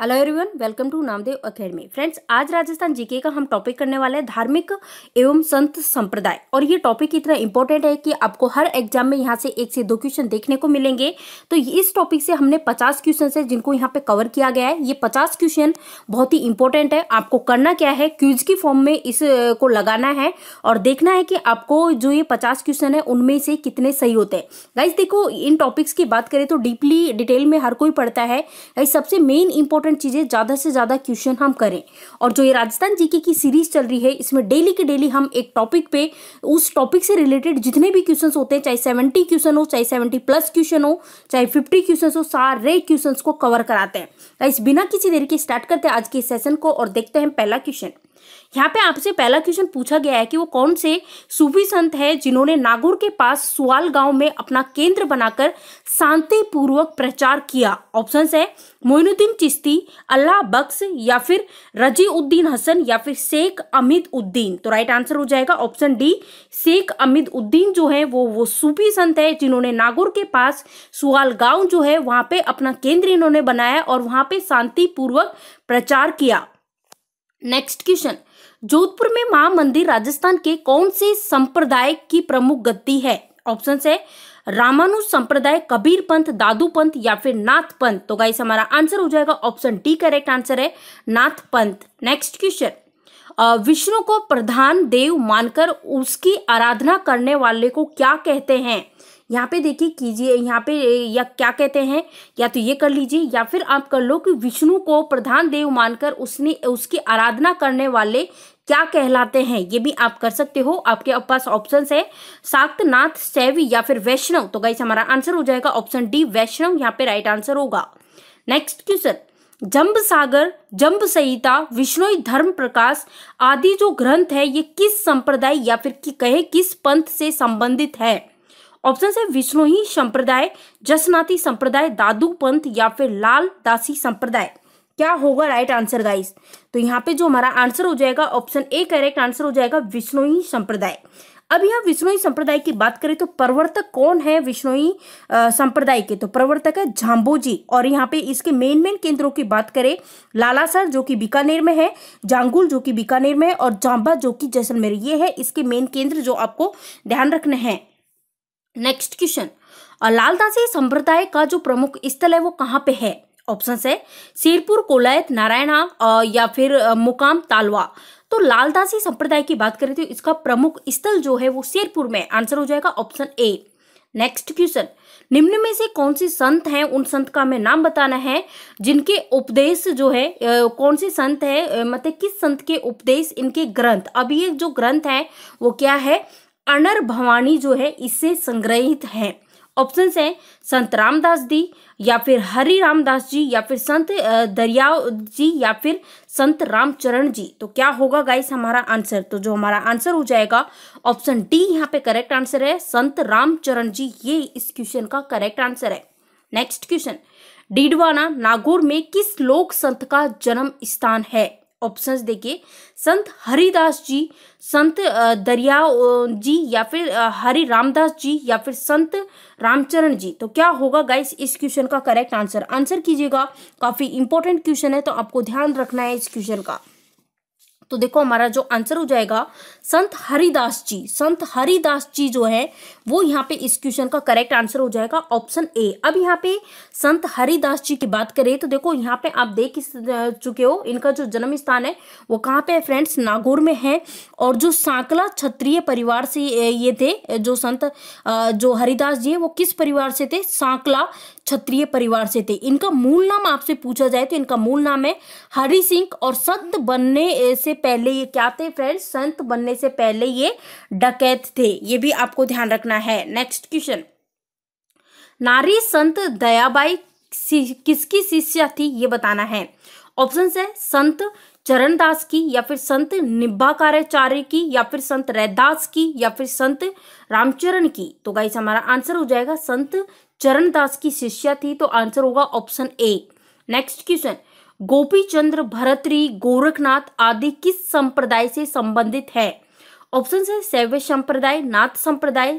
hello everyone welcome to Namdev academy friends आज Rajasthan GK का हम टॉपिक करने वाले हैं धार्मिक एवं संत संप्रदाय और ये टॉपिक इतना इंपॉर्टेंट है कि आपको हर एग्जाम में यहाँ से एक से दो क्वेश्चन देखने को मिलेंगे तो इस टॉपिक से हमने पचास क्वेश्चन है जिनको यहाँ पे कवर किया गया है ये पचास क्वेश्चन बहुत ही इंपॉर्टेंट है आपको करना क्या है क्यूज की फॉर्म में इसको लगाना है और देखना है कि आपको जो ये पचास क्वेश्चन है उनमें से कितने सही होते हैं गाइज देखो इन टॉपिक्स की बात करें तो डीपली डिटेल में हर कोई पढ़ता है गाइज सबसे मेन इंपॉर्टेंट इंपॉर्टेंट चीज़ें ज़्यादा से ज़्यादा क्वेश्चन हम करें और जो ये राजस्थान जीके की सीरीज चल रही है इसमें डेली के डेली हम एक टॉपिक पे उस टॉपिक से रिलेटेड जितने भी क्वेश्चन होते हैं चाहे सेवेंटी क्वेश्चन हो चाहे सेवेंटी प्लस क्वेश्चन हो चाहे फिफ्टी क्वेश्चन हो सारे क्वेश्चन को कवर कराते हैं इस बिना किसी देर के स्टार्ट करते हैं आज के सेशन को और देखते हैं पहला क्वेश्चन यहाँ पे आपसे पहला क्वेश्चन पूछा गया है कि वो कौन से सूफी संत है जिन्होंने नागौर के पास सुवाल गांव में अपना केंद्र बनाकर शांतिपूर्वक प्रचार किया ऑप्शन है मोइनुद्दीन चिश्ती अल्लाह बख्श या फिर रजी उद्दीन हसन या फिर शेख अमित उद्दीन तो राइट आंसर हो जाएगा option D Sheikh Amituddin जो है वो वो सूफी संत है जिन्होंने नागौर के पास सुवाल गांव जो है वहां पे अपना केंद्र इन्होंने बनाया और वहां पे शांतिपूर्वक प्रचार किया नेक्स्ट क्वेश्चन जोधपुर में मां मंदिर राजस्थान के कौन से संप्रदाय की प्रमुख गति है ऑप्शन है रामानु संप्रदाय कबीर पंथ दादू पंथ या फिर नाथ पंथ तो गाइस हमारा आंसर हो जाएगा ऑप्शन डी करेक्ट आंसर है नाथ पंथ नेक्स्ट क्वेश्चन विष्णु को प्रधान देव मानकर उसकी आराधना करने वाले को क्या कहते हैं यहाँ पे देखिए कीजिए यहाँ पे या क्या कहते हैं या तो ये कर लीजिए या फिर आप कर लो कि विष्णु को प्रधान देव मानकर उसने उसकी आराधना करने वाले क्या कहलाते हैं ये भी आप कर सकते हो आपके पास ऑप्शन है साक्तनाथ सैवी या फिर वैष्णव तो गाइस हमारा आंसर हो जाएगा ऑप्शन डी वैष्णव यहाँ पे राइट आंसर होगा नेक्स्ट क्वेश्चन जम्ब सागर जम्ब संहिता विष्णु धर्म प्रकाश आदि जो ग्रंथ है ये किस संप्रदाय या फिर कि कहे किस पंथ से संबंधित है ऑप्शन है विष्णुही संप्रदाय जसनाती संप्रदाय दादू पंथ या फिर लाल दासी संप्रदाय क्या होगा राइट आंसर गाइस तो यहाँ पे जो हमारा आंसर हो जाएगा ऑप्शन ए करेक्ट आंसर हो जाएगा विष्णोही संप्रदाय अब यहाँ विष्णुई संप्रदाय की बात करें तो प्रवर्तक कौन है विष्णुई संप्रदाय के तो प्रवर्तक है झांबोजी और यहाँ पे इसके मेन मेन केंद्रों की बात करें लालासर जो कि बीकानेर में है जांगुल जो कि बीकानेर में है और जांबा जो कि जैसलमेर ये है इसके मेन केंद्र जो आपको ध्यान रखने हैं नेक्स्ट क्वेश्चन लालदासी संप्रदाय का जो प्रमुख स्थल है वो कहाँ पे है ऑप्शन है सिरपुर कोलायत नारायणा या फिर मुकाम तालवा तो लालदासी संप्रदाय की बात करें तो इसका प्रमुख स्थल जो है वो शेरपुर में आंसर हो जाएगा ऑप्शन ए नेक्स्ट क्वेश्चन निम्न में से कौन से संत हैं उन संत का हमें नाम बताना है जिनके उपदेश जो है कौन से संत है मतलब किस संत के उपदेश इनके ग्रंथ अब ये जो ग्रंथ है वो क्या है अनर भवानी जो है इससे संग्रहित है ऑप्शन है संत रामदास जी या फिर हरि रामदास जी या फिर संत दरिया जी या फिर संत रामचरण जी तो क्या होगा गाइस हमारा आंसर तो जो हमारा आंसर हो जाएगा ऑप्शन डी यहाँ पे करेक्ट आंसर है संत रामचरण जी ये इस क्वेश्चन का करेक्ट आंसर है नेक्स्ट क्वेश्चन डीडवाना नागौर में किस लोक संत का जन्म स्थान है ऑप्शंस देखिए संत हरिदास जी संत दरिया जी या फिर हरि रामदास जी या फिर संत रामचरण जी तो क्या होगा गाइस इस क्वेश्चन का करेक्ट आंसर आंसर कीजिएगा काफ़ी इंपॉर्टेंट क्वेश्चन है तो आपको ध्यान रखना है इस क्वेश्चन का तो देखो हमारा जो आंसर हो जाएगा संत हरिदास जी संत हरिदास जी जो है वो यहाँ पे इस क्वेश्चन का करेक्ट आंसर हो जाएगा ऑप्शन ए अब यहाँ पे संत हरिदास जी की बात करें तो देखो यहाँ पे आप देख चुके हो इनका जो जन्म स्थान है वो कहाँ पे है फ्रेंड्स नागौर में है और जो सांकला क्षत्रिय परिवार से ये थे जो संत जो हरिदास जी है वो किस परिवार से थे सांकला क्षत्रिय परिवार से थे इनका मूल नाम आपसे पूछा जाए तो इनका मूल नाम है हरि सिंह और संत बनने से पहले ये क्या थे फ्रेंड्स संत बनने से पहले ये डकैत थे ये भी आपको ध्यान रखना है नेक्स्ट क्वेश्चन नारी संत दयाबाई किसकी शिष्या थी ये बताना है ऑप्शन है संत चरणदास की या फिर संत निभाकाराचार्य की या फिर संत रैदास की या फिर संत रामचरण की तो गाइस हमारा आंसर हो जाएगा संत चरणदास की शिष्या थी तो आंसर होगा option A next question Gopi Chandra Bhartari Gorakhnath आदि किस संप्रदाय से संबंधित है ऑप्शन है शैव संप्रदाय नाथ संप्रदाय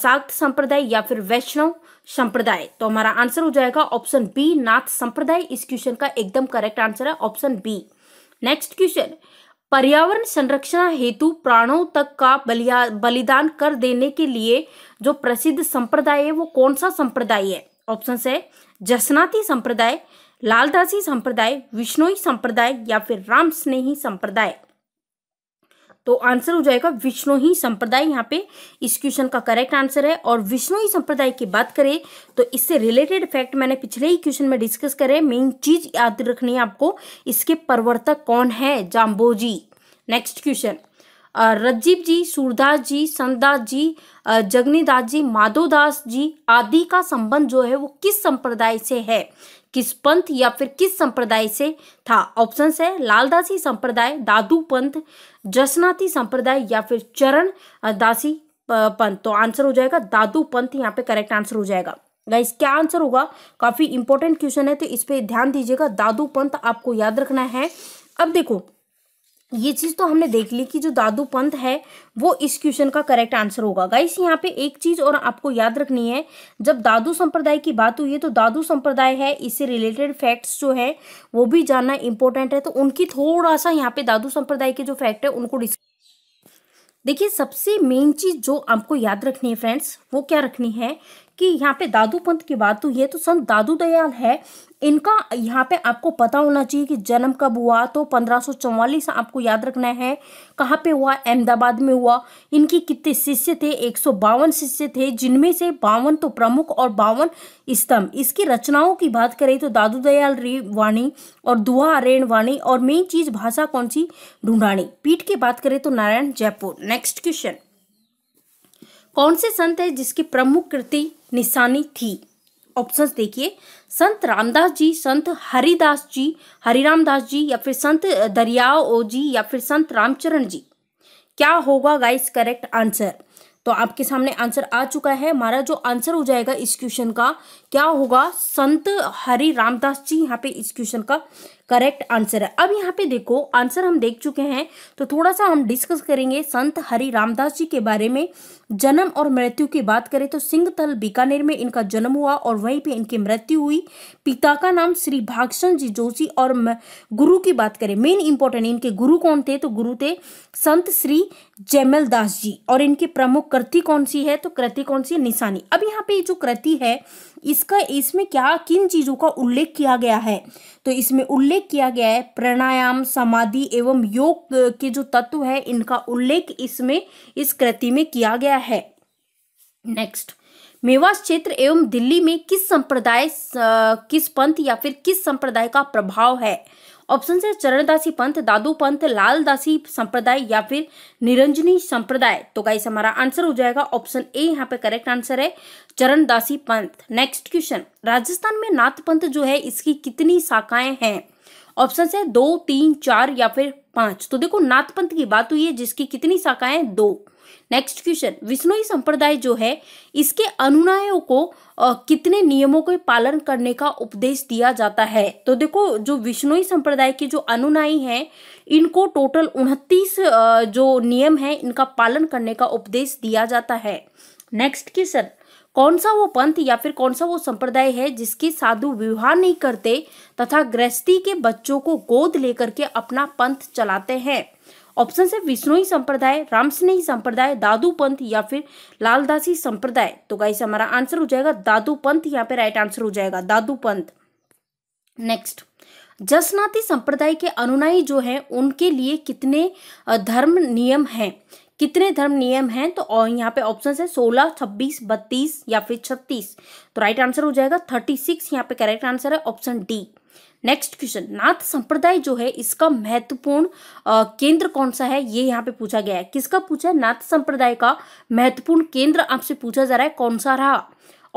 शाक्त संप्रदाय या फिर वैष्णव संप्रदाय तो हमारा आंसर हो जाएगा ऑप्शन बी नाथ संप्रदाय इस क्वेश्चन का एकदम करेक्ट आंसर है ऑप्शन बी नेक्स्ट क्वेश्चन पर्यावरण संरक्षण हेतु प्राणों तक का बलिया बलिदान कर देने के लिए जो प्रसिद्ध संप्रदाय है वो कौन सा संप्रदाय है ऑप्शन है जसनाती संप्रदाय लालदासी संप्रदाय विष्णोई संप्रदाय या फिर राम स्नेही संप्रदाय तो आंसर हो जाएगा विष्णु ही संप्रदाय यहाँ पे इस क्वेश्चन का करेक्ट आंसर है और विष्णु ही संप्रदाय की बात करें तो इससे रिलेटेड फैक्ट मैंने पिछले ही क्वेश्चन में डिस्कस करे मेन चीज याद रखनी है आपको इसके प्रवर्तक कौन है जाम्बोजी नेक्स्ट क्वेश्चन रज्जीव जी सूरदास जी संतदास जी जगनीदास जी माधोदास जी आदि का संबंध जो है वो किस संप्रदाय से है किस पंथ या फिर किस संप्रदाय से था ऑप्शंस है लालदासी संप्रदाय दादू पंथ जसनाती संप्रदाय या फिर चरण दासी पंथ तो आंसर हो जाएगा दादू पंथ यहाँ पे करेक्ट आंसर हो जाएगा गाइस क्या आंसर होगा काफ़ी इंपॉर्टेंट क्वेश्चन है तो इस पर ध्यान दीजिएगा दादू पंथ आपको याद रखना है अब देखो ये चीज़ तो हमने देख ली कि जो दादू पंत है वो इस क्वेश्चन का करेक्ट आंसर होगा गाइस यहाँ पे एक चीज़ और आपको याद रखनी है जब दादू संप्रदाय की बात हुई है तो दादू संप्रदाय है इससे रिलेटेड फैक्ट्स जो है वो भी जानना इंपॉर्टेंट है तो उनकी थोड़ा सा यहाँ पे दादू संप्रदाय के जो फैक्ट है उनको देखिए सबसे मेन चीज़ जो आपको याद रखनी है फ्रेंड्स वो क्या रखनी है कि यहाँ पे दादू पंत की बात तो ये तो संत दादू दयाल है इनका यहाँ पे आपको पता होना चाहिए कि जन्म कब हुआ तो पंद्रह सौ आपको याद रखना है कहाँ पे हुआ अहमदाबाद में हुआ इनकी कितने शिष्य थे एक शिष्य थे जिनमें से बावन तो प्रमुख और बावन स्तंभ इसकी रचनाओं की बात करें तो दादू दयाल रे वाणी और दुआ रेण वाणी और मेन चीज भाषा कौन सी ढूंढाणी पीठ की बात करें तो नारायण जयपुर नेक्स्ट क्वेश्चन कौन से संत है जिसकी प्रमुख कृति निशानी थी ऑप्शंस देखिए संत रामदास जी संत हरिदास जी हरिरामदास जी या फिर संत दरियाओ जी या फिर संत रामचरण जी क्या होगा गाइस करेक्ट आंसर तो आपके सामने आंसर आ चुका है हमारा जो आंसर हो जाएगा इस क्वेश्चन का क्या होगा संत हरि रामदास जी यहाँ पे इस क्वेश्चन का करेक्ट आंसर है अब यहाँ पे देखो आंसर हम देख चुके हैं तो थोड़ा सा हम डिस्कस करेंगे संत हरि रामदास जी के बारे में जन्म और मृत्यु की बात करें तो सिंगतल बीकानेर में इनका जन्म हुआ और वहीं पे इनकी मृत्यु हुई पिता का नाम श्री भागसन जी जोशी और गुरु की बात करें मेन इंपॉर्टेंट इनके गुरु कौन थे तो गुरु थे संत श्री जैमल दास जी और इनकी प्रमुख कृति कौन सी है तो कृति कौन सी है निशानी अब यहाँ पे जो कृति है इसका इसमें क्या किन चीज़ों का उल्लेख किया गया है तो इसमें उल्लेख किया गया है प्राणायाम समाधि एवं योग के जो तत्व है इनका उल्लेख इसमें इस कृति में किया गया है नेक्स्ट मेवास क्षेत्र एवं दिल्ली में किस संप्रदाय किस पंथ या फिर किस संप्रदाय का प्रभाव है ऑप्शन से चरणदासी पंथ दादू पंथ लालदासी संप्रदाय या फिर निरंजनी संप्रदाय तो गाइस हमारा आंसर हो जाएगा ऑप्शन ए यहाँ पे करेक्ट आंसर है चरणदासी पंथ नेक्स्ट क्वेश्चन राजस्थान में नाथ पंथ जो है इसकी कितनी शाखाएं हैं ऑप्शन है दो तीन चार या फिर पांच तो देखो नाथ पंथ की बात हुई है जिसकी कितनी शाखाएं दो नेक्स्ट क्वेश्चन विष्णोई संप्रदाय जो है इसके अनुनायों को कितने नियमों के पालन करने का उपदेश दिया जाता है तो देखो जो विष्णोई संप्रदाय के जो अनुनायी हैं इनको टोटल उनतीस जो नियम है इनका पालन करने का उपदेश दिया जाता है नेक्स्ट क्वेश्चन कौन सा वो पंथ या फिर कौन सा वो संप्रदाय है जिसके साधु विवाह नहीं करते तथा गृहस्थी के बच्चों को गोद लेकर के अपना पंथ चलाते हैं ऑप्शन है विष्णुई संप्रदाय रामसनेही संप्रदाय दादू पंथ या फिर लालदासी संप्रदाय तो गाइस हमारा आंसर हो जाएगा दादू पंथ यहाँ पे राइट आंसर हो जाएगा दादू पंथ नेक्स्ट जसनाती संप्रदाय के अनुनायी जो हैं उनके लिए कितने धर्म नियम हैं कितने धर्म नियम हैं तो और यहाँ पे ऑप्शन है सोलह छब्बीस बत्तीस या फिर छत्तीस तो राइट आंसर हो जाएगा थर्टी सिक्स यहाँ पे करेक्ट आंसर है option D next question Nath संप्रदाय जो है इसका महत्वपूर्ण केंद्र कौन सा है ये यहाँ पे पूछा गया है किसका पूछा है नाथ संप्रदाय का महत्वपूर्ण केंद्र आपसे पूछा जा रहा है कौन सा रहा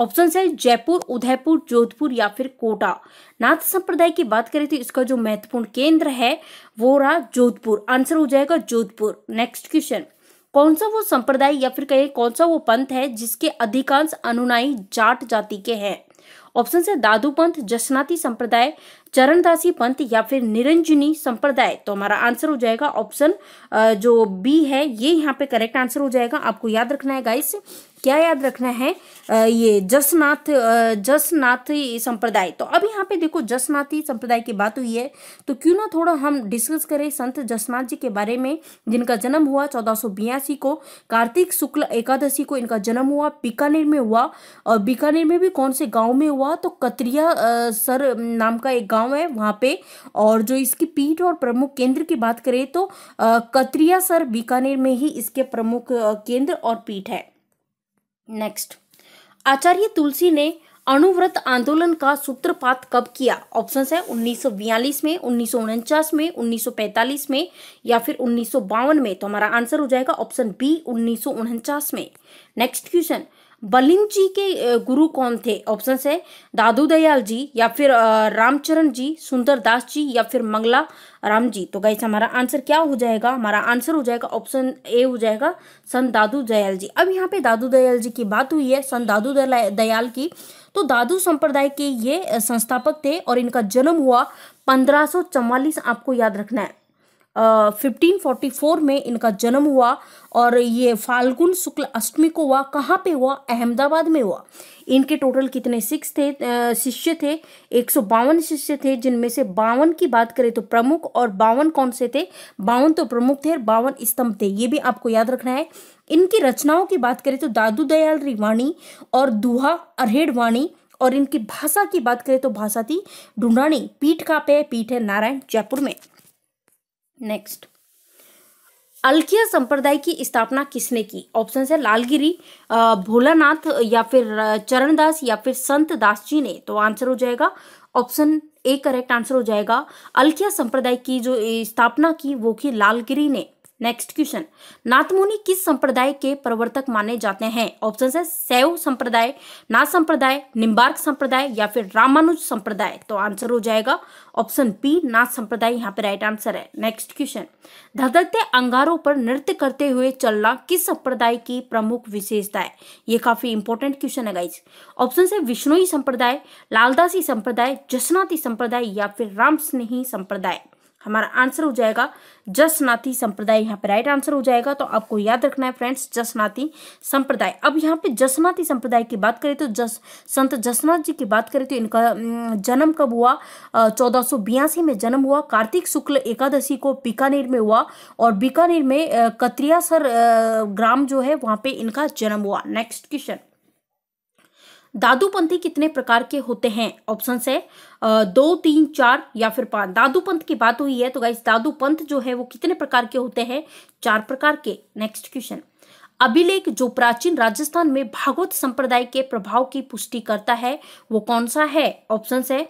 ऑप्शन है जयपुर उदयपुर जोधपुर या फिर कोटा नाथ संप्रदाय की बात करें तो इसका जो महत्वपूर्ण केंद्र है वो रहा जोधपुर आंसर हो जाएगा जोधपुर नेक्स्ट क्वेश्चन कौन सा वो संप्रदाय या फिर कहें कौन सा वो पंथ है जिसके अधिकांश अनुनायी जाट जाति के हैं ऑप्शन है दादू पंथ जशनाती संप्रदाय चरणदासी पंथ या फिर निरंजनी संप्रदाय तो हमारा आंसर हो जाएगा ऑप्शन जो बी है ये यहाँ पे करेक्ट आंसर हो जाएगा आपको याद रखना है गाइस क्या याद रखना है ये जसनाथ जसनाथ संप्रदाय तो अब यहाँ पे देखो जसनाथी संप्रदाय की बात हुई है तो क्यों ना थोड़ा हम डिस्कस करें संत जसनाथ जी के बारे में जिनका जन्म हुआ चौदह को कार्तिक शुक्ल एकादशी को इनका जन्म हुआ बीकानेर में हुआ और बीकानेर में भी कौन से गाँव में हुआ तो कतरिया सर नाम का एक गाँव है वहाँ पे और जो इसकी पीठ और प्रमुख केंद्र की बात करें तो कतरिया सर बीकानेर में ही इसके प्रमुख केंद्र और पीठ है नेक्स्ट आचार्य तुलसी ने अणुव्रत आंदोलन का सूत्रपात कब किया ऑप्शन है 1942 में उन्नीस में 1945 में या फिर उन्नीस में तो हमारा आंसर हो जाएगा ऑप्शन बी उन्नीस में नेक्स्ट क्वेश्चन बलिम जी के गुरु कौन थे ऑप्शन है दादू दयाल जी या फिर रामचरण जी सुंदरदास जी या फिर मंगला राम जी तो गाइस हमारा आंसर क्या हो जाएगा हमारा आंसर हो जाएगा ऑप्शन ए हो जाएगा संत दादू दयाल जी अब यहाँ पे दादू दयाल जी की बात हुई है संत दादू दयाल की तो दादू संप्रदाय के ये संस्थापक थे और इनका जन्म हुआ पंद्रह आपको याद रखना है 1544 में इनका जन्म हुआ और ये फाल्गुन शुक्ल अष्टमी को हुआ कहाँ पे हुआ अहमदाबाद में हुआ इनके टोटल कितने सिक्स थे शिष्य थे एक शिष्य थे जिनमें से बावन की बात करें तो प्रमुख और बावन कौन से थे बावन तो प्रमुख थे और बावन स्तंभ थे ये भी आपको याद रखना है इनकी रचनाओं की बात करें तो दादू दयाल रिवाणी और दुहा अरहेड़ वाणी और इनकी भाषा की बात करें तो भाषा थी ढूंढाणी पीठ का पे पीठ है नारायण जयपुर में नेक्स्ट अल्किया संप्रदाय की स्थापना किसने की ऑप्शन है लालगिरी भोलानाथ या फिर चरणदास या फिर संत दास जी ने तो आंसर हो जाएगा ऑप्शन ए करेक्ट आंसर हो जाएगा अल्किया संप्रदाय की जो स्थापना की वो की लालगिरी ने नेक्स्ट क्वेश्चन नाथमुनि किस संप्रदाय के प्रवर्तक माने जाते हैं ऑप्शन है सैव संप्रदाय नाथ संप्रदाय निम्बार्क संप्रदाय या फिर रामानुज संप्रदाय तो आंसर हो जाएगा ऑप्शन बी नाथ संप्रदाय यहाँ पे राइट आंसर है नेक्स्ट क्वेश्चन धधकते अंगारों पर नृत्य करते हुए चलना किस संप्रदाय की प्रमुख विशेषता है ये काफी इंपॉर्टेंट क्वेश्चन है गाइज ऑप्शन है विष्णुई संप्रदाय लालदासी संप्रदाय जसनाती संप्रदाय या फिर राम स्नेही संप्रदाय हमारा आंसर हो जाएगा जसनाथी संप्रदाय यहाँ पे राइट आंसर हो जाएगा तो आपको याद रखना है फ्रेंड्स जसनाती संप्रदाय अब यहाँ पे जसनाती संप्रदाय की बात करें तो जस संत जसनाथ जी की बात करें तो इनका जन्म कब हुआ चौदह में जन्म हुआ कार्तिक शुक्ल एकादशी को बीकानेर में हुआ और बीकानेर में कतरियासर ग्राम जो है वहाँ पे इनका जन्म हुआ नेक्स्ट क्वेश्चन दादूपंथी कितने प्रकार के होते हैं ऑप्शन है दो तीन चार या फिर पांच दादूपंथ की बात हुई है तो गाइस दादूपंथ जो है वो कितने प्रकार के होते हैं चार प्रकार के नेक्स्ट क्वेश्चन अभिलेख जो प्राचीन राजस्थान में भागवत संप्रदाय के प्रभाव की पुष्टि करता है वो कौन सा है ऑप्शन है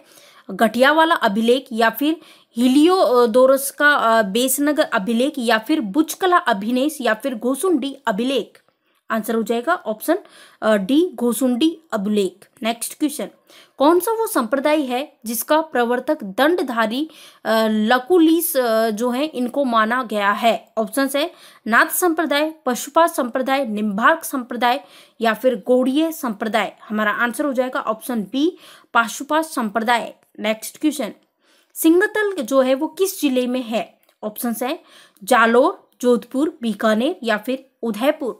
घटिया वाला अभिलेख या फिर हिलियोदोरस का बेसनगर अभिलेख या फिर बुचकला अभिनेश या फिर घोसुंडी अभिलेख आंसर हो जाएगा ऑप्शन डी घोसुंडी अभिलेख नेक्स्ट क्वेश्चन कौन सा वो संप्रदाय है जिसका प्रवर्तक दंडधारी लकुलिस जो है इनको माना गया है ऑप्शन है नाथ संप्रदाय पशुपा संप्रदाय निम्बार्क संप्रदाय या फिर गौड़ीय संप्रदाय हमारा आंसर हो जाएगा ऑप्शन बी पाशुपा संप्रदाय नेक्स्ट क्वेश्चन सिंगतल जो है वो किस जिले में है ऑप्शन है जालोर जोधपुर बीकानेर या फिर उदयपुर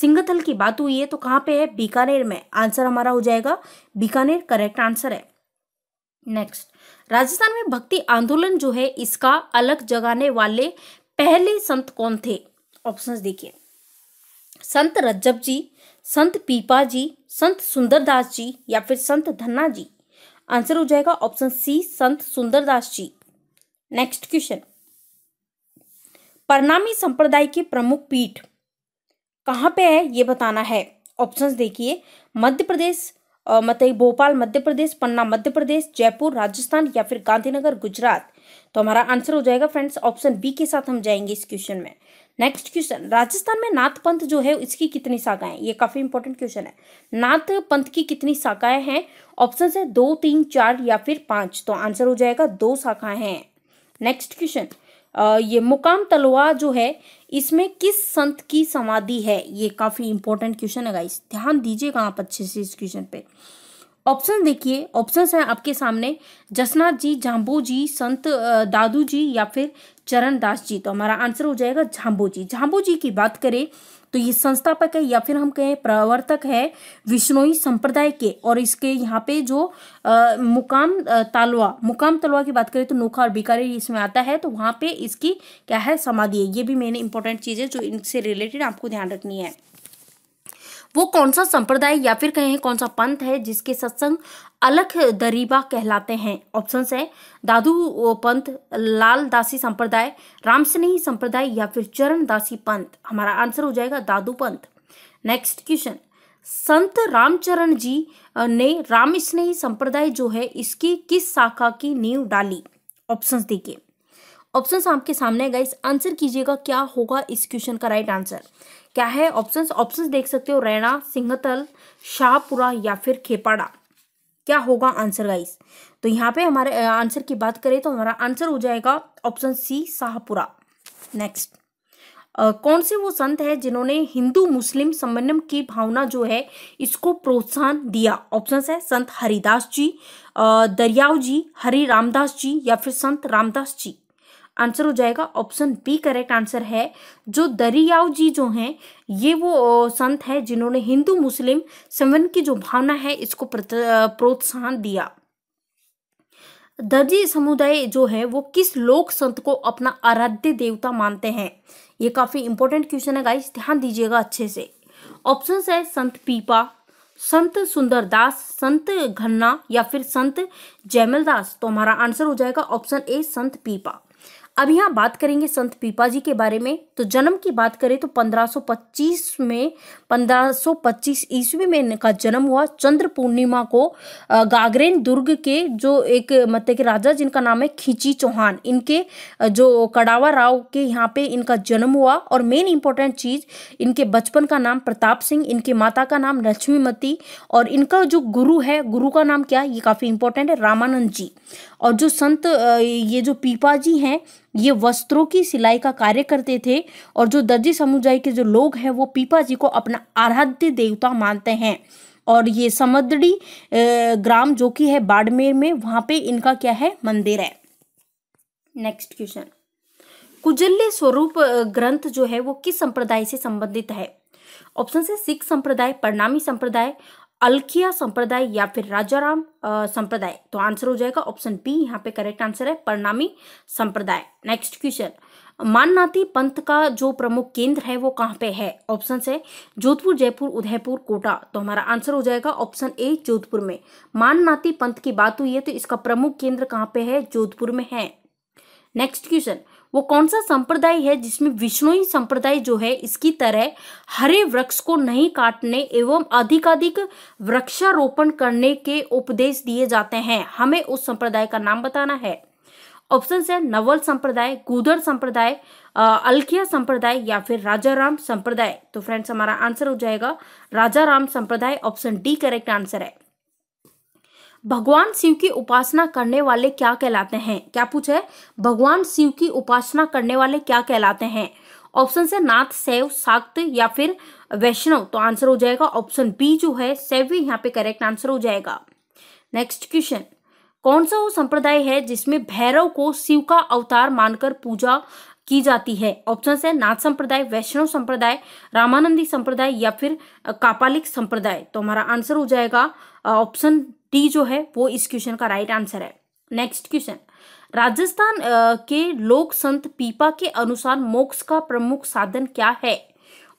सिंगथल की बात हुई है तो कहाँ पे है बीकानेर में आंसर हमारा हो जाएगा बीकानेर करेक्ट आंसर है नेक्स्ट राजस्थान में भक्ति आंदोलन जो है इसका अलग जगाने वाले पहले संत कौन थे ऑप्शंस देखिए संत रज्जब जी संत पीपा जी संत सुंदरदास जी या फिर संत धन्ना जी आंसर हो जाएगा ऑप्शन सी संत सुंदरदास जी नेक्स्ट क्वेश्चन परनामी संप्रदाय के प्रमुख पीठ कहाँ पे है ये बताना है ऑप्शंस देखिए मध्य प्रदेश मतलब भोपाल मध्य प्रदेश पन्ना मध्य प्रदेश जयपुर राजस्थान या फिर गांधीनगर गुजरात तो हमारा आंसर हो जाएगा फ्रेंड्स ऑप्शन बी के साथ हम जाएंगे इस क्वेश्चन में नेक्स्ट क्वेश्चन राजस्थान में नाथ पंथ जो है इसकी कितनी शाखाएं ये काफी इंपॉर्टेंट क्वेश्चन है नाथ पंथ की कितनी शाखाएं हैं ऑप्शन है दो तीन चार या फिर पांच तो आंसर हो जाएगा दो शाखाएं हैं नेक्स्ट क्वेश्चन ये मुकाम तलवा जो है इसमें किस संत की समाधि है ये काफ़ी इंपॉर्टेंट क्वेश्चन है गाइस ध्यान दीजिएगा आप अच्छे से इस क्वेश्चन पे ऑप्शन देखिए ऑप्शंस हैं आपके सामने जसनाथ जी जाम्बू जी संत दादू जी या फिर चरण दास जी तो हमारा आंसर हो जाएगा झांबू जी झांबू जी की बात करें तो ये संस्थापक है या फिर हम कहें प्रवर्तक है विष्णोई संप्रदाय के और इसके यहाँ पे जो आ, मुकाम तालवा मुकाम तलवा की बात करें तो नोखा और बीकानेर इसमें आता है तो वहाँ पे इसकी क्या है समाधि है ये भी मेन इंपॉर्टेंट चीज़ है जो इनसे रिलेटेड आपको ध्यान रखनी है वो कौन सा संप्रदाय या फिर कहें कौन सा पंथ है जिसके सत्संग अलख दरीबा कहलाते हैं ऑप्शंस है दादू पंथ लाल दासी संप्रदाय रामसनेही संप्रदाय या फिर चरण दासी पंथ हमारा आंसर हो जाएगा दादू पंथ नेक्स्ट क्वेश्चन संत रामचरण जी ने राम स्नेही संप्रदाय जो है इसकी किस शाखा की नींव डाली ऑप्शन देखिए ऑप्शन आपके सामने गए आंसर कीजिएगा क्या होगा इस क्वेश्चन का राइट आंसर क्या है ऑप्शंस ऑप्शंस देख सकते हो रैना सिंहतल शाहपुरा या फिर खेपाड़ा क्या होगा आंसर गाइस तो यहाँ पे हमारे आंसर की बात करें तो हमारा आंसर हो जाएगा ऑप्शन सी शाहपुरा नेक्स्ट कौन से वो संत है जिन्होंने हिंदू मुस्लिम समन्वय की भावना जो है इसको प्रोत्साहन दिया ऑप्शन है संत हरिदास जी दरियाव जी हरि रामदास जी या फिर संत रामदास जी आंसर हो जाएगा ऑप्शन बी करेक्ट आंसर है जो दरियाव जी जो हैं ये वो संत है जिन्होंने हिंदू मुस्लिम संवन की जो भावना है इसको प्रोत्साहन दिया दर्जी समुदाय जो है वो किस लोक संत को अपना आराध्य देवता मानते हैं ये काफ़ी इंपॉर्टेंट क्वेश्चन है गाइस ध्यान दीजिएगा अच्छे से ऑप्शन है संत पीपा संत सुंदरदास संत घन्ना या फिर संत जैमलदास तो हमारा आंसर हो जाएगा ऑप्शन ए संत पीपा अब यहाँ बात करेंगे संत पीपा जी के बारे में तो जन्म की बात करें तो 1525 में 1525 ईस्वी में इनका जन्म हुआ चंद्र पूर्णिमा को गागरेन दुर्ग के जो एक मतलब के राजा जिनका नाम है खींची चौहान इनके जो कड़ावा राव के यहाँ पे इनका जन्म हुआ और मेन इंपॉर्टेंट चीज़ इनके बचपन का नाम प्रताप सिंह इनके माता का नाम लक्ष्मीमती और इनका जो गुरु है गुरु का नाम क्या ये काफ़ी इंपॉर्टेंट है रामानंद जी और जो संत ये जो पीपा जी हैं ये वस्त्रों की सिलाई का कार्य करते थे और जो दर्जी समुदाय के जो लोग हैं वो पीपा जी को अपना आराध्य देवता मानते हैं और ये समदड़ी ग्राम जो कि है बाड़मेर में वहां पे इनका क्या है मंदिर है नेक्स्ट क्वेश्चन कुजल्य स्वरूप ग्रंथ जो है वो किस संप्रदाय से संबंधित है ऑप्शन से सिख संप्रदाय परनामी संप्रदाय अलखिया संप्रदाय या फिर राजाराम संप्रदाय तो आंसर हो जाएगा ऑप्शन बी यहाँ पे करेक्ट आंसर है परिणामी संप्रदाय नेक्स्ट क्वेश्चन माननाथी पंथ का जो प्रमुख केंद्र है वो कहाँ पे है ऑप्शन है जोधपुर जयपुर उदयपुर कोटा तो हमारा आंसर हो जाएगा ऑप्शन ए जोधपुर में माननाथी पंथ की बात हुई है तो इसका प्रमुख केंद्र कहाँ पे है जोधपुर में है नेक्स्ट क्वेश्चन वो कौन सा संप्रदाय है जिसमें विष्णुई संप्रदाय जो है इसकी तरह हरे वृक्ष को नहीं काटने एवं अधिकाधिक वृक्षारोपण करने के उपदेश दिए जाते हैं हमें उस संप्रदाय का नाम बताना है ऑप्शन है नवल संप्रदाय गुदर संप्रदाय अलखिया संप्रदाय या फिर राजा राम संप्रदाय तो फ्रेंड्स हमारा आंसर हो जाएगा राजा राम संप्रदाय ऑप्शन डी करेक्ट आंसर है भगवान शिव की उपासना करने वाले क्या कहलाते हैं क्या पूछे भगवान शिव की उपासना करने वाले क्या कहलाते हैं ऑप्शन से नाथ सेव साक्त या फिर वैष्णव तो आंसर हो जाएगा ऑप्शन बी जो है सेव भी यहाँ पे करेक्ट आंसर हो जाएगा नेक्स्ट क्वेश्चन कौन सा वो संप्रदाय है जिसमें भैरव को शिव का अवतार मानकर पूजा की जाती है ऑप्शन है नाथ संप्रदाय वैष्णव संप्रदाय रामानंदी संप्रदाय या फिर कापालिक संप्रदाय तो हमारा आंसर हो जाएगा ऑप्शन टी जो है वो इस क्वेश्चन का राइट आंसर है नेक्स्ट क्वेश्चन राजस्थान के लोक संत पीपा के अनुसार मोक्ष का प्रमुख साधन क्या है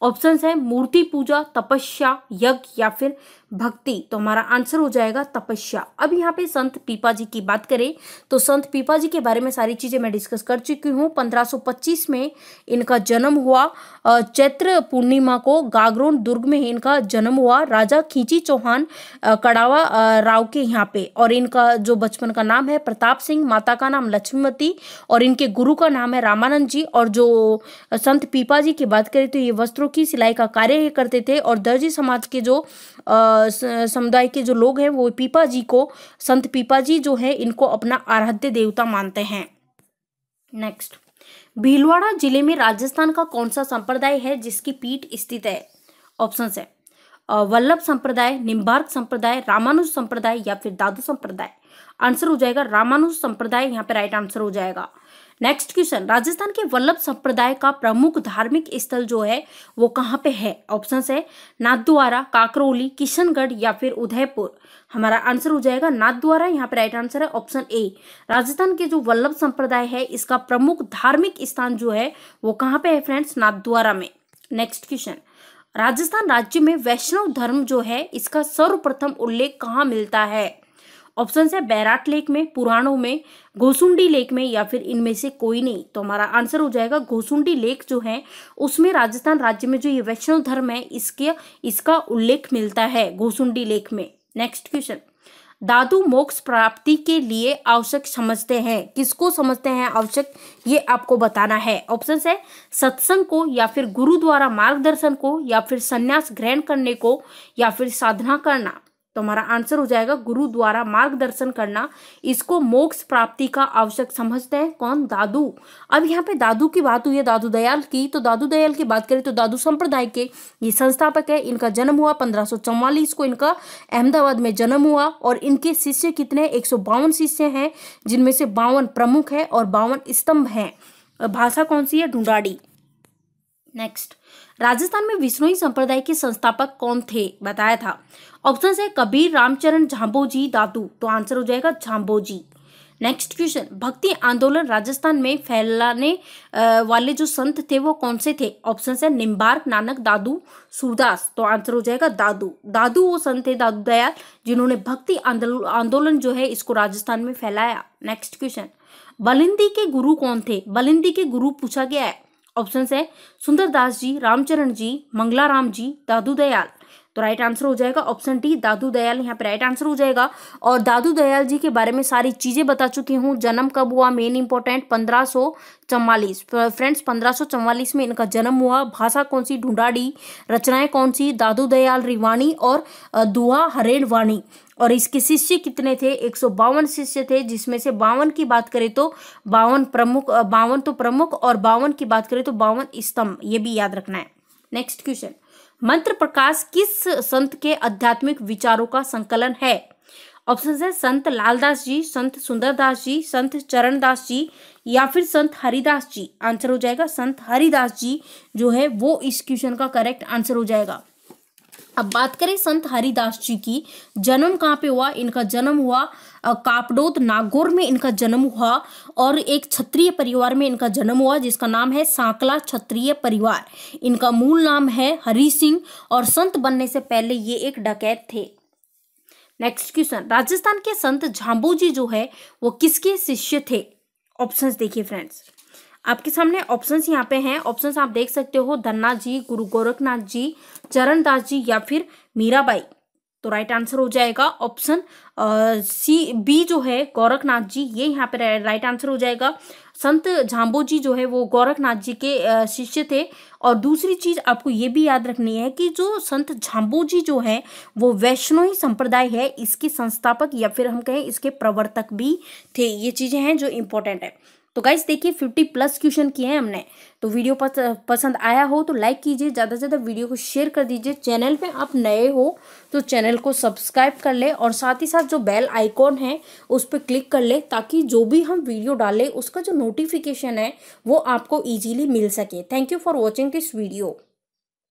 ऑप्शंस है मूर्ति पूजा तपस्या यज्ञ या फिर भक्ति तो हमारा आंसर हो जाएगा तपस्या अब यहाँ पे संत पीपा जी की बात करें तो संत पीपा जी के बारे में सारी चीज़ें मैं डिस्कस कर चुकी हूँ 1525 में इनका जन्म हुआ चैत्र पूर्णिमा को गागरोन दुर्ग में इनका जन्म हुआ राजा खींची चौहान कड़ावा राव के यहाँ पे और इनका जो बचपन का नाम है प्रताप सिंह माता का नाम लक्ष्मीवती और इनके गुरु का नाम है रामानंद जी और जो संत पीपा जी की बात करें तो ये वस्त्रों की सिलाई का कार्य करते थे और दर्जी समाज के जो आ, समुदाय के जो लोग हैं वो पीपा जी को संत पीपा जी जो है इनको अपना आराध्य देवता मानते हैं नेक्स्ट भीलवाड़ा जिले में राजस्थान का कौन सा संप्रदाय है जिसकी पीठ स्थित है ऑप्शन है वल्लभ संप्रदाय निम्बार्क संप्रदाय रामानुज संप्रदाय या फिर दादू संप्रदाय आंसर हो जाएगा रामानुज संप्रदाय यहाँ पे राइट आंसर हो जाएगा नेक्स्ट क्वेश्चन राजस्थान के वल्लभ संप्रदाय का प्रमुख धार्मिक स्थल जो है वो कहाँ पे है ऑप्शन है नाथद्वारा काकरोली किशनगढ़ या फिर उदयपुर हमारा आंसर हो जाएगा नाथद्वारा यहाँ पे राइट आंसर है ऑप्शन ए राजस्थान के जो वल्लभ संप्रदाय है इसका प्रमुख धार्मिक स्थान जो है वो कहाँ पे है फ्रेंड्स नाथद्वारा में नेक्स्ट क्वेश्चन राजस्थान राज्य में वैष्णव धर्म जो है इसका सर्वप्रथम उल्लेख कहाँ मिलता है ऑप्शन है बैराट लेक में पुराणों में घोसुंडी लेक में या फिर इनमें से कोई नहीं तो हमारा आंसर हो जाएगा घोसुंडी लेक जो है उसमें राजस्थान राज्य में जो ये वैष्णव धर्म है इसके इसका उल्लेख मिलता है घोसुंडी लेक में नेक्स्ट क्वेश्चन दादू मोक्ष प्राप्ति के लिए आवश्यक समझते हैं किसको समझते हैं आवश्यक ये आपको बताना है ऑप्शन है सत्संग को या फिर गुरु द्वारा मार्गदर्शन को या फिर संन्यास ग्रहण करने को या फिर साधना करना तो हमारा आंसर हो जाएगा गुरु द्वारा मार्गदर्शन करना इसको मोक्ष प्राप्ति का आवश्यक समझते हैं कौन दादू अब यहाँ पे दादू की बात हुई है दादू दयाल की तो दादू दयाल की बात करें तो दादू संप्रदाय के ये संस्थापक है इनका जन्म हुआ पंद्रह को इनका अहमदाबाद में जन्म हुआ और इनके शिष्य कितने एक शिष्य हैं जिनमें से बावन प्रमुख है और बावन स्तंभ हैं भाषा कौन सी है ढूंढाड़ी नेक्स्ट राजस्थान में विष्णुई संप्रदाय के संस्थापक कौन थे बताया था ऑप्शन है कबीर रामचरण झांबोजी दादू तो आंसर हो जाएगा झांबोजी नेक्स्ट क्वेश्चन भक्ति आंदोलन राजस्थान में फैलाने वाले जो संत थे वो कौन से थे ऑप्शन है निम्बार्क नानक दादू सूरदास तो आंसर हो जाएगा दादू दादू वो संत थे दादू दयाल जिन्होंने भक्ति आंदोलन जो है इसको राजस्थान में फैलाया नेक्स्ट क्वेश्चन बलिंदी के गुरु कौन थे बलिंदी के गुरु पूछा गया है ऑप्शन है सुंदरदास जी रामचरण जी मंगलाराम जी दादू दयाल तो राइट आंसर हो जाएगा ऑप्शन डी दादू दयाल यहाँ पे राइट आंसर हो जाएगा और दादू दयाल जी के बारे में सारी चीज़ें बता चुकी हूँ जन्म कब हुआ मेन इंपॉर्टेंट पंद्रह सौ चवालीस फ्रेंड्स पंद्रह सौ चवालीस में इनका जन्म हुआ भाषा कौन सी ढूंढाड़ी रचनाएं कौन सी दादू दयाल रिवाणी और दुआ हरेण वाणी और इसके शिष्य कितने थे एक शिष्य थे जिसमें से बावन की बात करें तो बावन प्रमुख बावन तो प्रमुख और बावन की बात करें तो बावन स्तंभ ये भी याद रखना है नेक्स्ट क्वेश्चन मंत्र प्रकाश किस संत के आध्यात्मिक विचारों का संकलन है ऑप्शन है संत लालदास जी संत सुंदरदास जी संत चरणदास जी या फिर संत हरिदास जी आंसर हो जाएगा संत हरिदास जी जो है वो इस क्वेश्चन का करेक्ट आंसर हो जाएगा अब बात करें संत हरिदास जी की जन्म कहाँ पे हुआ इनका जन्म हुआ कापडोत नागौर में इनका जन्म हुआ और एक क्षत्रिय परिवार में इनका जन्म हुआ जिसका नाम है सांकला क्षत्रिय परिवार इनका मूल नाम है हरि सिंह और संत बनने से पहले ये एक डकैत थे नेक्स्ट क्वेश्चन राजस्थान के संत झाम्बू जी जो है वो किसके शिष्य थे ऑप्शंस देखिए फ्रेंड्स आपके सामने ऑप्शंस यहाँ पे हैं ऑप्शंस आप देख सकते हो धन्ना जी गुरु गोरखनाथ जी चरण दास जी या फिर मीराबाई तो राइट आंसर हो जाएगा ऑप्शन सी बी जो है गोरखनाथ जी ये यहाँ पे राइट आंसर हो जाएगा संत झांबो जी जो है वो गोरखनाथ जी के शिष्य थे और दूसरी चीज आपको ये भी याद रखनी है कि जो संत झांबो जी जो है वो वैष्णवी संप्रदाय है इसके संस्थापक या फिर हम कहें इसके प्रवर्तक भी थे ये चीज़ें हैं जो इम्पोर्टेंट है तो गाइज देखिए फिफ्टी प्लस क्वेश्चन किए हैं हमने तो वीडियो पसंद आया हो तो लाइक कीजिए ज़्यादा से ज़्यादा वीडियो को शेयर कर दीजिए चैनल पे आप नए हो तो चैनल को सब्सक्राइब कर ले और साथ ही साथ जो बेल आइकॉन है उस पर क्लिक कर ले ताकि जो भी हम वीडियो डालें उसका जो नोटिफिकेशन है वो आपको ईजिली मिल सके thank you for watching this video